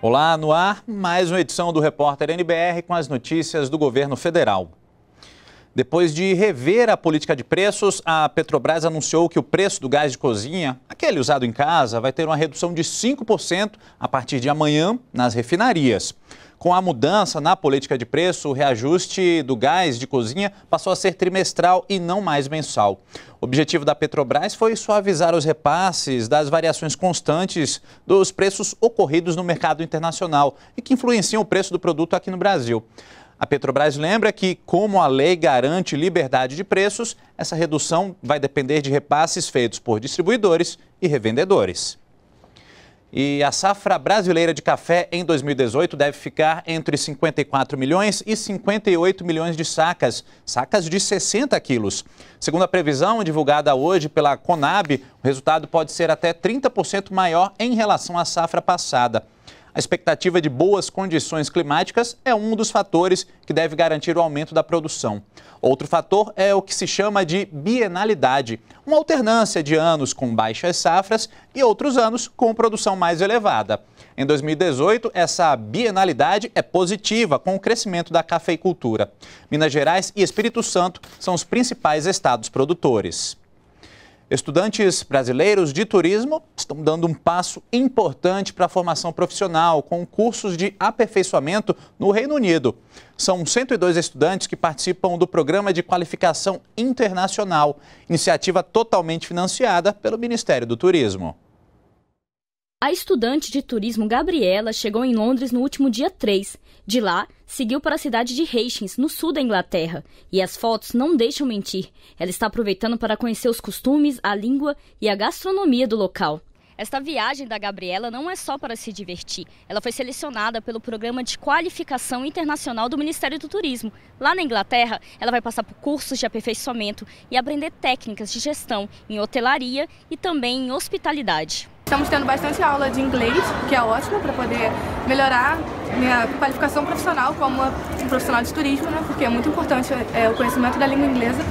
Olá, no ar, mais uma edição do Repórter NBR com as notícias do governo federal. Depois de rever a política de preços, a Petrobras anunciou que o preço do gás de cozinha, aquele usado em casa, vai ter uma redução de 5% a partir de amanhã nas refinarias. Com a mudança na política de preço, o reajuste do gás de cozinha passou a ser trimestral e não mais mensal. O objetivo da Petrobras foi suavizar os repasses das variações constantes dos preços ocorridos no mercado internacional e que influenciam o preço do produto aqui no Brasil. A Petrobras lembra que, como a lei garante liberdade de preços, essa redução vai depender de repasses feitos por distribuidores e revendedores. E a safra brasileira de café em 2018 deve ficar entre 54 milhões e 58 milhões de sacas, sacas de 60 quilos. Segundo a previsão divulgada hoje pela Conab, o resultado pode ser até 30% maior em relação à safra passada. A expectativa de boas condições climáticas é um dos fatores que deve garantir o aumento da produção. Outro fator é o que se chama de bienalidade, uma alternância de anos com baixas safras e outros anos com produção mais elevada. Em 2018, essa bienalidade é positiva com o crescimento da cafeicultura. Minas Gerais e Espírito Santo são os principais estados produtores. Estudantes brasileiros de turismo estão dando um passo importante para a formação profissional com cursos de aperfeiçoamento no Reino Unido. São 102 estudantes que participam do Programa de Qualificação Internacional, iniciativa totalmente financiada pelo Ministério do Turismo. A estudante de turismo Gabriela chegou em Londres no último dia 3. De lá, seguiu para a cidade de Hastings, no sul da Inglaterra. E as fotos não deixam mentir. Ela está aproveitando para conhecer os costumes, a língua e a gastronomia do local. Esta viagem da Gabriela não é só para se divertir. Ela foi selecionada pelo Programa de Qualificação Internacional do Ministério do Turismo. Lá na Inglaterra, ela vai passar por cursos de aperfeiçoamento e aprender técnicas de gestão em hotelaria e também em hospitalidade. Estamos tendo bastante aula de inglês, que é ótimo para poder melhorar minha qualificação profissional como um profissional de turismo, né? porque é muito importante é, o conhecimento da língua inglesa.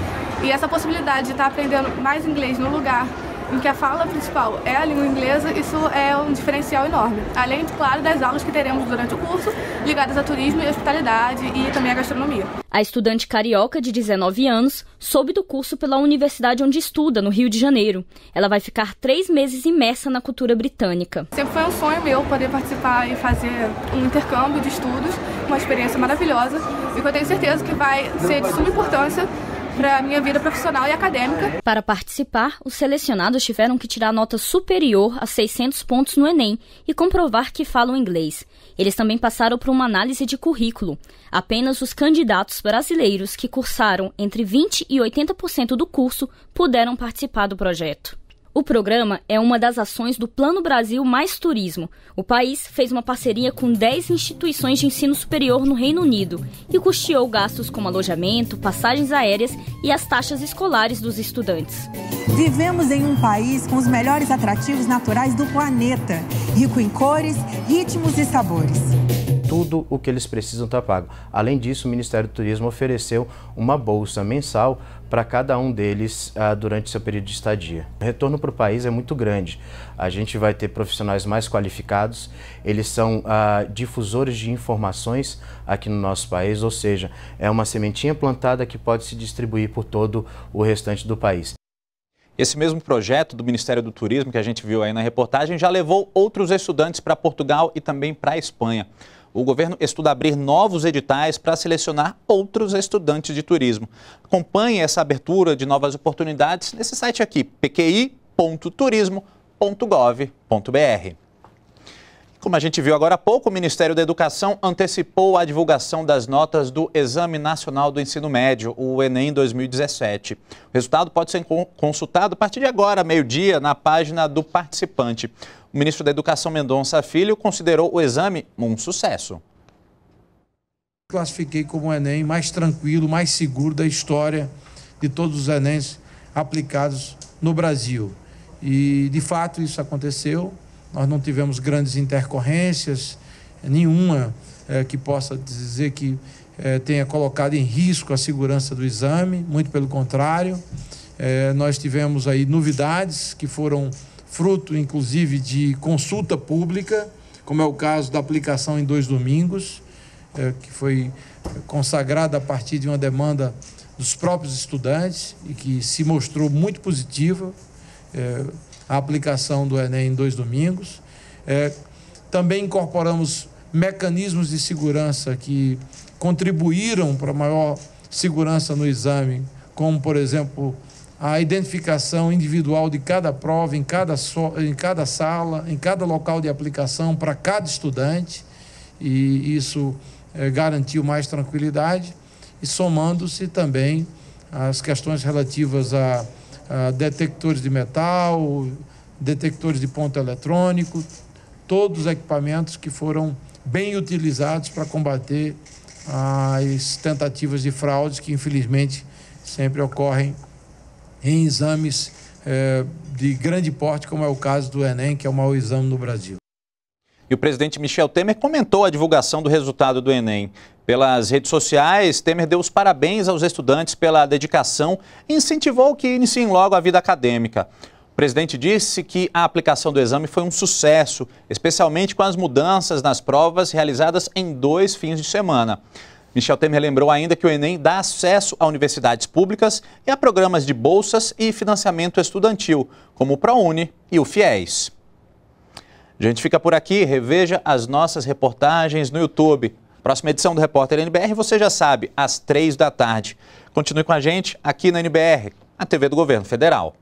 E essa possibilidade de estar tá aprendendo mais inglês no lugar em que a fala principal é a língua inglesa, isso é um diferencial enorme. Além, claro, das aulas que teremos durante o curso, ligadas a turismo e hospitalidade e também a gastronomia. A estudante carioca de 19 anos soube do curso pela universidade onde estuda, no Rio de Janeiro. Ela vai ficar três meses imersa na cultura britânica. Sempre foi um sonho meu poder participar e fazer um intercâmbio de estudos, uma experiência maravilhosa e que eu tenho certeza que vai ser de suma importância para a minha vida profissional e acadêmica. Para participar, os selecionados tiveram que tirar nota superior a 600 pontos no Enem e comprovar que falam inglês. Eles também passaram por uma análise de currículo. Apenas os candidatos brasileiros que cursaram entre 20 e 80% do curso puderam participar do projeto. O programa é uma das ações do Plano Brasil Mais Turismo. O país fez uma parceria com 10 instituições de ensino superior no Reino Unido e custeou gastos como alojamento, passagens aéreas e as taxas escolares dos estudantes. Vivemos em um país com os melhores atrativos naturais do planeta, rico em cores, ritmos e sabores tudo o que eles precisam está pago. Além disso, o Ministério do Turismo ofereceu uma bolsa mensal para cada um deles ah, durante seu período de estadia. O retorno para o país é muito grande. A gente vai ter profissionais mais qualificados, eles são ah, difusores de informações aqui no nosso país, ou seja, é uma sementinha plantada que pode se distribuir por todo o restante do país. Esse mesmo projeto do Ministério do Turismo que a gente viu aí na reportagem já levou outros estudantes para Portugal e também para a Espanha. O governo estuda abrir novos editais para selecionar outros estudantes de turismo. Acompanhe essa abertura de novas oportunidades nesse site aqui, pqi.turismo.gov.br. Como a gente viu agora há pouco, o Ministério da Educação antecipou a divulgação das notas do Exame Nacional do Ensino Médio, o Enem 2017. O resultado pode ser consultado a partir de agora, meio-dia, na página do participante. O ministro da Educação Mendonça Filho considerou o exame um sucesso. Classifiquei como o Enem mais tranquilo, mais seguro da história de todos os Enems aplicados no Brasil. E, de fato, isso aconteceu. Nós não tivemos grandes intercorrências, nenhuma é, que possa dizer que é, tenha colocado em risco a segurança do exame, muito pelo contrário. É, nós tivemos aí novidades que foram fruto, inclusive, de consulta pública, como é o caso da aplicação em dois domingos, é, que foi consagrada a partir de uma demanda dos próprios estudantes e que se mostrou muito positiva. É, a aplicação do Enem em dois domingos. É, também incorporamos mecanismos de segurança que contribuíram para maior segurança no exame, como, por exemplo, a identificação individual de cada prova, em cada, so, em cada sala, em cada local de aplicação, para cada estudante, e isso é, garantiu mais tranquilidade, e somando-se também as questões relativas a ah, detectores de metal, detectores de ponto eletrônico, todos os equipamentos que foram bem utilizados para combater as tentativas de fraudes que, infelizmente, sempre ocorrem em exames eh, de grande porte, como é o caso do Enem, que é o maior exame no Brasil. E o presidente Michel Temer comentou a divulgação do resultado do Enem. Pelas redes sociais, Temer deu os parabéns aos estudantes pela dedicação e incentivou que iniciem logo a vida acadêmica. O presidente disse que a aplicação do exame foi um sucesso, especialmente com as mudanças nas provas realizadas em dois fins de semana. Michel Temer lembrou ainda que o Enem dá acesso a universidades públicas e a programas de bolsas e financiamento estudantil, como o ProUni e o FIES. A gente fica por aqui, reveja as nossas reportagens no YouTube. Próxima edição do Repórter NBR, você já sabe, às três da tarde. Continue com a gente aqui na NBR, a TV do Governo Federal.